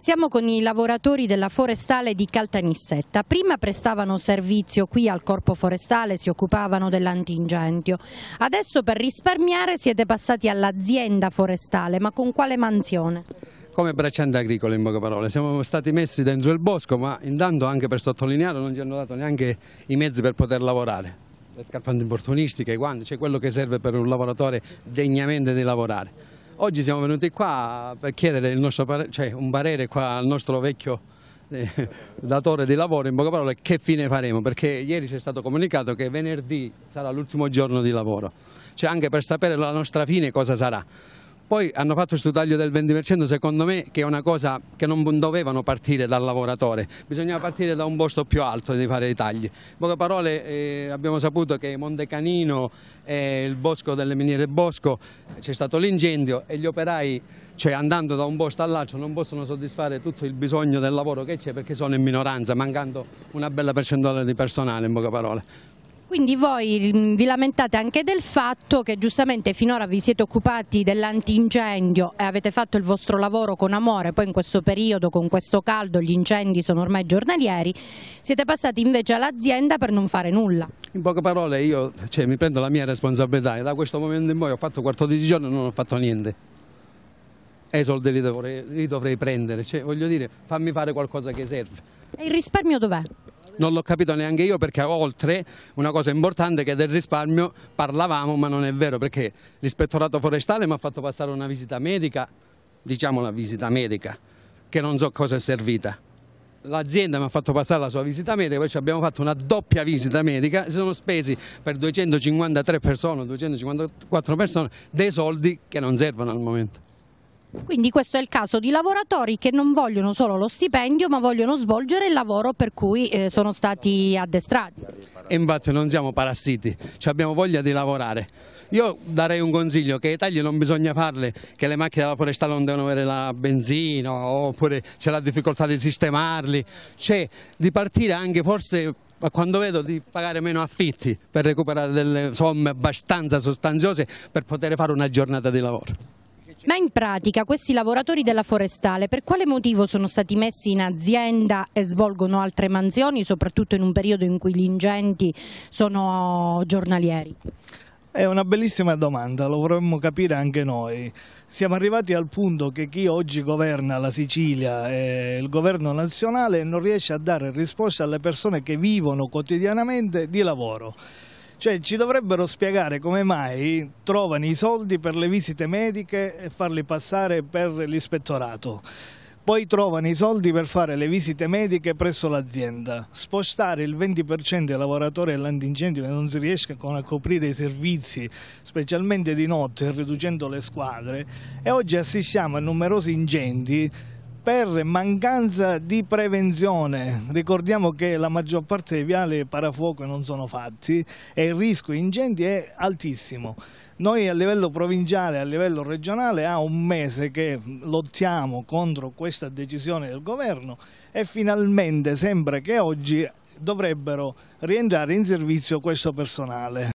Siamo con i lavoratori della forestale di Caltanissetta. Prima prestavano servizio qui al corpo forestale, si occupavano dell'antingentio. Adesso per risparmiare siete passati all'azienda forestale, ma con quale mansione? come bracciante agricole in poche parole, siamo stati messi dentro il bosco ma intanto anche per sottolineare non ci hanno dato neanche i mezzi per poter lavorare, le scarpanti importunistiche, i guanti, c'è cioè quello che serve per un lavoratore degnamente di lavorare. Oggi siamo venuti qua per chiedere parere, cioè un parere al nostro vecchio eh, datore di lavoro, in poche parole che fine faremo, perché ieri ci è stato comunicato che venerdì sarà l'ultimo giorno di lavoro, cioè anche per sapere la nostra fine cosa sarà. Poi hanno fatto questo taglio del 20% secondo me che è una cosa che non dovevano partire dal lavoratore, bisognava partire da un posto più alto di fare i tagli. In poche parole eh, abbiamo saputo che Montecanino e il bosco delle miniere Bosco c'è stato l'incendio e gli operai cioè andando da un posto all'altro non possono soddisfare tutto il bisogno del lavoro che c'è perché sono in minoranza, mancando una bella percentuale di personale in poche parole. Quindi voi mm, vi lamentate anche del fatto che giustamente finora vi siete occupati dell'antincendio e avete fatto il vostro lavoro con amore, poi in questo periodo con questo caldo gli incendi sono ormai giornalieri, siete passati invece all'azienda per non fare nulla. In poche parole io cioè, mi prendo la mia responsabilità e da questo momento in poi ho fatto 14 giorni e non ho fatto niente. E i soldi li dovrei, li dovrei prendere, cioè, voglio dire fammi fare qualcosa che serve. E il risparmio dov'è? non l'ho capito neanche io perché oltre una cosa importante che del risparmio parlavamo ma non è vero perché l'ispettorato forestale mi ha fatto passare una visita medica, diciamo la visita medica, che non so cosa è servita. L'azienda mi ha fatto passare la sua visita medica, poi abbiamo fatto una doppia visita medica, si sono spesi per 253 persone, 254 persone, dei soldi che non servono al momento. Quindi questo è il caso di lavoratori che non vogliono solo lo stipendio ma vogliono svolgere il lavoro per cui eh, sono stati addestrati. E infatti non siamo parassiti, cioè abbiamo voglia di lavorare. Io darei un consiglio che i tagli non bisogna farli, che le macchine della foresta non devono avere la benzina oppure c'è la difficoltà di sistemarli, cioè di partire anche forse ma quando vedo di pagare meno affitti per recuperare delle somme abbastanza sostanziose per poter fare una giornata di lavoro. Ma in pratica questi lavoratori della forestale per quale motivo sono stati messi in azienda e svolgono altre mansioni, soprattutto in un periodo in cui gli ingenti sono giornalieri? È una bellissima domanda, lo vorremmo capire anche noi. Siamo arrivati al punto che chi oggi governa la Sicilia e il governo nazionale non riesce a dare risposte alle persone che vivono quotidianamente di lavoro. Cioè ci dovrebbero spiegare come mai trovano i soldi per le visite mediche e farli passare per l'ispettorato. Poi trovano i soldi per fare le visite mediche presso l'azienda. Spostare il 20% dei lavoratori all'antincendio che non si riescono a coprire i servizi, specialmente di notte, riducendo le squadre. E oggi assistiamo a numerosi incendi per mancanza di prevenzione. Ricordiamo che la maggior parte dei viali parafuoco non sono fatti e il rischio di incendi è altissimo. Noi a livello provinciale, a livello regionale, ha un mese che lottiamo contro questa decisione del governo e finalmente sembra che oggi dovrebbero rientrare in servizio questo personale.